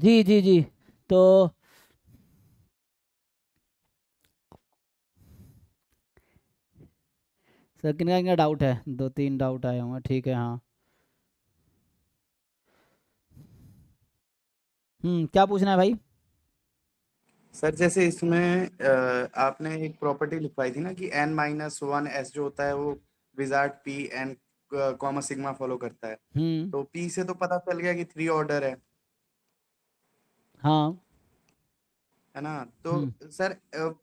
जी जी जी तो सर किन का डाउट है दो तीन डाउट आए होंगे ठीक है हाँ हम्म क्या पूछना है भाई सर जैसे इसमें आपने एक प्रॉपर्टी लिखवाई थी ना कि एन माइनस वन एस जो होता है वो Wishart P N comma sigma follow करता है हम्म। तो पी से तो पता चल गया कि थ्री ऑर्डर है हाँ है ना तो हम्म। सर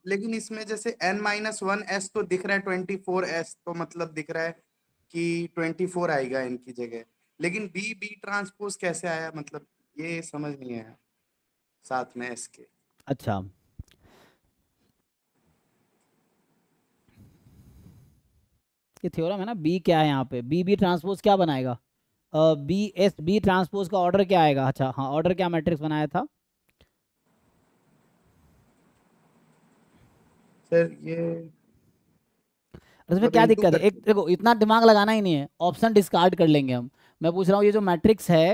लेकिन इसमें जैसे एन माइनस वन एस तो दिख रहा है ट्वेंटी फोर एस तो मतलब दिख रहा है कि ट्वेंटी फोर आएगा इनकी जगह लेकिन बी बी ट्रांसपोज कैसे आया मतलब ये समझ नहीं आया साथ में एस के अच्छा ये थ्योरम है ना बी क्या है यहाँ पे बी बी ट्रांसपोज क्या बनाएगा बी एस बी ट्रांसपोज का ऑर्डर क्या आएगा अच्छा हाँ ऑर्डर क्या मैट्रिक्स बनाया था सर ये तो इसमें क्या दिक्कत है एक देखो इतना दिमाग लगाना ही नहीं है ऑप्शन डिस्कार्ड कर लेंगे हम मैं पूछ रहा हूँ ये जो मैट्रिक्स है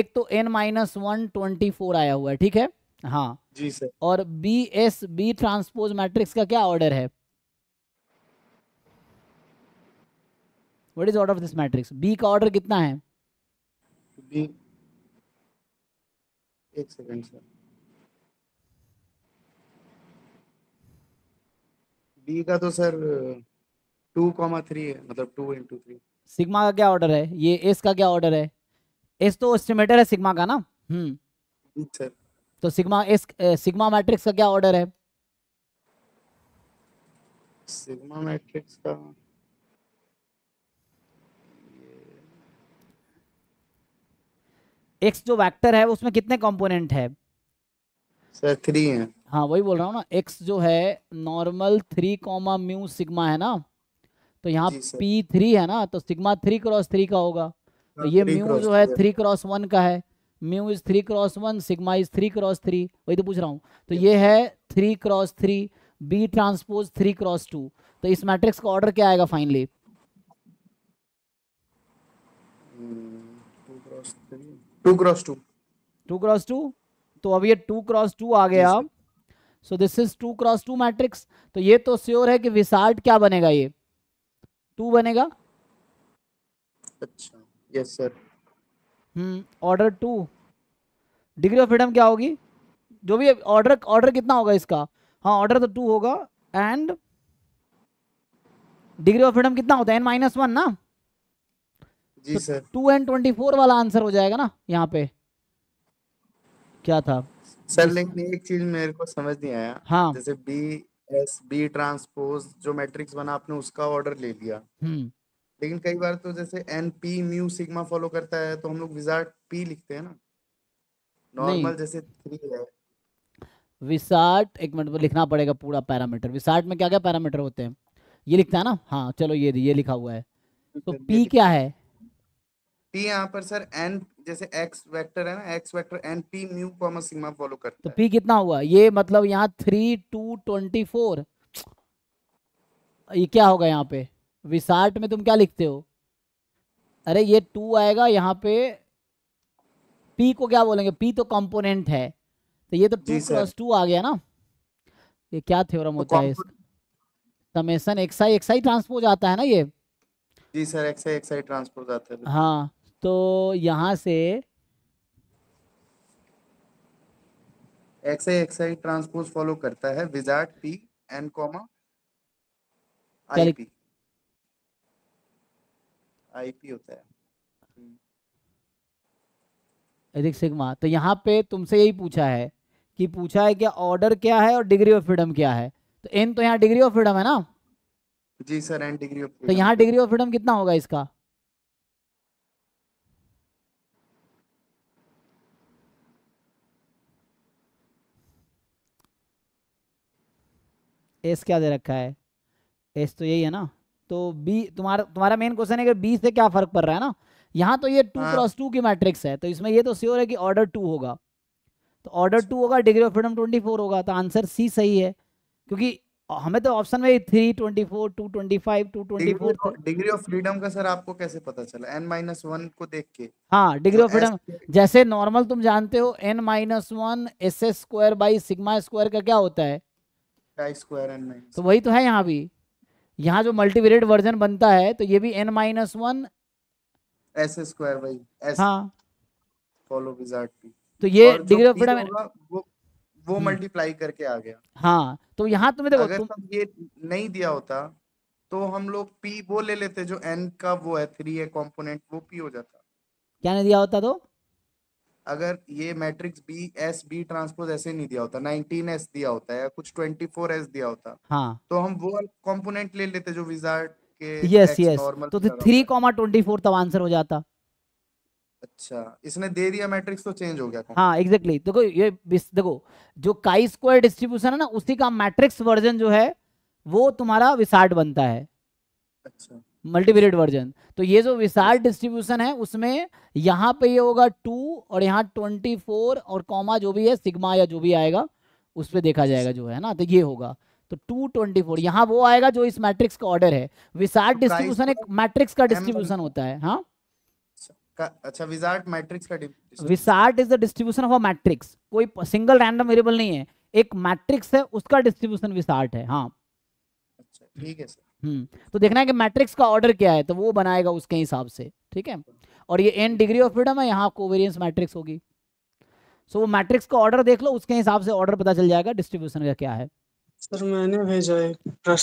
एक तो N minus one twenty four आया हुआ है ठीक है हाँ जी सर और B S B transpose matrix का क्या ऑर्डर है what is order of this matrix B का ऑर्डर कितना है बी एक सेकंड सर डी का तो सर टू कॉमा थ्री है मतलब टू इंटू थ्री सिग्मा का क्या ऑर्डर है ये एस का क्या ऑर्डर है एस तो एस्टिमेटर है सिग्मा का ना हम्म hmm. सर तो सिग्मा एस सिग्मा मैट्रिक्स का क्या ऑर्डर है सिग्मा मैट्रिक्स का एक्स जो वेक्टर है उसमें कितने कंपोनेंट है सर थ्री है हाँ वही बोल रहा हूँ ना एक्स जो है normal three comma mu sigma है ना तो यहाँ पी थ्री है ना तो सिग्मा थ्री क्रॉस थ्री का होगा तो हाँ, ये म्यू जो है थ्री क्रॉस वन का है mu is three cross one sigma is three cross three वही तो पूछ रहा हूँ तो ये है three cross three B transpose three cross two तो इस मैट्रिक्स का ऑर्डर क्या आएगा finally two cross two two cross two तो अब ये टू क्रॉस टू आ गया so this is two cross two matrix तो ये तो श्योर है कि विसार्ट क्या बनेगा ये टू बनेगा अच्छा यस सर हम्म order two degree of freedom क्या होगी जो भी ऑर्डर ऑर्डर कितना होगा इसका हाँ ऑर्डर तो टू होगा एंड डिग्री ऑफ फ्रीडम कितना होता है एन माइनस वन ना जी sir two and twenty four वाला आंसर हो जाएगा ना यहाँ पे क्या था सर लेकिन एक चीज मेरे को समझ नहीं आया हाँ जैसे बी एस बी ट्रांसपोज जो मैट्रिक्स बना आपने उसका ऑर्डर ले लिया हम्म। लेकिन कई बार तो जैसे N P mu sigma follow करता है तो हम लोग विजार्ड पी लिखते हैं ना नॉर्मल जैसे थ्री है विसार्ट एक मिनट में लिखना पड़ेगा पूरा पैरामीटर विसार्ट में क्या क्या पैरामीटर होते हैं ये लिखता है ना हाँ चलो ये ये लिखा हुआ है तो पी क्या है पी यहाँ पर सर एन जैसे एक्स वेक्टर है ना X vector N P mu comma sigma follow कर तो पी कितना हुआ ये मतलब यहाँ थ्री टू ट्वेंटी फोर ये क्या होगा यहाँ पे विसार्ट में तुम क्या लिखते हो अरे ये टू आएगा यहाँ पे पी को क्या बोलेंगे पी तो कंपोनेंट है तो ये तो टू प्लस टू आ गया ना ये क्या थ्योरम तो होता है समेशन एक्साई एक्साई ट्रांसपोज आता है ना ये जी सर एक्साई एक्साई ट्रांसपोज आता है हाँ तो यहाँ से X I X I transpose follow करता है Wishart P N comma I P I P होता है अधिक hmm. सिग्मा तो यहाँ पे तुमसे यही पूछा है कि पूछा है कि ऑर्डर क्या है और डिग्री ऑफ फ्रीडम क्या है तो एन तो यहाँ डिग्री ऑफ फ्रीडम है ना जी सर एन डिग्री ऑफ तो यहाँ डिग्री ऑफ फ्रीडम कितना होगा इसका एस क्या दे रखा है एस तो यही है ना तो बी तुम्हारा तुम्हारा मेन क्वेश्चन है कि बी से क्या फर्क पड़ रहा है ना यहाँ तो ये टू क्रॉस टू की मैट्रिक्स है तो इसमें ये तो श्योर है कि ऑर्डर टू होगा तो ऑर्डर टू होगा degree of freedom twenty four होगा तो आंसर सी सही है क्योंकि हमें तो ऑप्शन में three twenty four two twenty five two twenty four degree of freedom का सर आपको कैसे पता चला एन माइनस वन को देख के हाँ डिग्री ऑफ फ्रीडम जैसे नॉर्मल तुम जानते हो N minus one S S square by sigma square का क्या होता है तो वही तो है यहाँ भी यहाँ जो मल्टीवेरिएट वर्जन बनता है तो ये भी N minus one S square by S हाँ फॉलो विजार्ड पी तो ये डिग्री ऑफ फ्रीडम वो वो मल्टीप्लाई हम्म। करके आ गया हाँ तो यहाँ तुम्हें देखो अगर तुम... तो ये नहीं दिया होता तो हम लोग पी वो ले लेते जो एन का वो है थ्री है कॉम्पोनेंट वो पी हो जाता क्या नहीं दिया होता तो अगर ये matrix B S B transpose ऐसे नहीं दिया होता नाइनटीन एस दिया होता है कुछ ट्वेंटी फोर एस दिया होता हाँ तो हम वो कॉम्पोनेंट ले लेते जो विजार्ड के यस यस तो थ्री कॉमा ट्वेंटी फोर तब आंसर हो जाता अच्छा इसने दे दिया मैट्रिक्स तो चेंज हो गया हाँ एग्जैक्टली देखो ये देखो जो काई स्क्वायर डिस्ट्रीब्यूशन है ना उसी का मैट्रिक्स वर्जन जो है वो तुम्हारा विसार्ड बनता है अच्छा मल्टीपीरियड वर्जन तो ये जो विशाल डिस्ट्रीब्यूशन है उसमें यहाँ पे ये होगा टू और यहाँ ट्वेंटी फोर और कॉमा जो भी है सिग्मा या जो भी आएगा उस पर देखा जाएगा जो है ना तो ये होगा तो टू ट्वेंटी फोर यहाँ वो आएगा जो इस मैट्रिक्स का ऑर्डर है विशाल डिस्ट्रीब्यूशन तो एक मैट्रिक्स तो का डिस्ट्रीब्यूशन होता है हाँ अच्छा मैट्रिक्स का डिस्ट्रीब्यूशन ऑफ मैट्रिक्स कोई सिंगल रैंडम वेरिएबल नहीं है एक मैट्रिक्स है उसका डिस्ट्रीब्यूशन विजार्ड है हाँ अच्छा ठीक है सर हम्म, तो देखना है कि मैट्रिक्स का ऑर्डर क्या है तो वो बनाएगा उसके हिसाब से ठीक है और ये एन डिग्री ऑफ फ्रीडम है यहाँ कोवेरियंस मैट्रिक्स होगी सो वो मैट्रिक्स का ऑर्डर देख लो उसके हिसाब से ऑर्डर पता चल जाएगा डिस्ट्रीब्यूशन का क्या है सर मैंने भेजा है